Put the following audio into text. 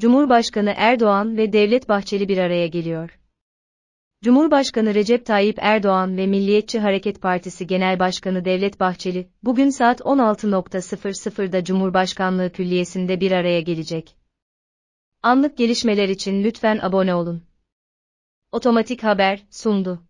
Cumhurbaşkanı Erdoğan ve Devlet Bahçeli bir araya geliyor. Cumhurbaşkanı Recep Tayyip Erdoğan ve Milliyetçi Hareket Partisi Genel Başkanı Devlet Bahçeli, bugün saat 16.00'da Cumhurbaşkanlığı Külliyesi'nde bir araya gelecek. Anlık gelişmeler için lütfen abone olun. Otomatik Haber sundu.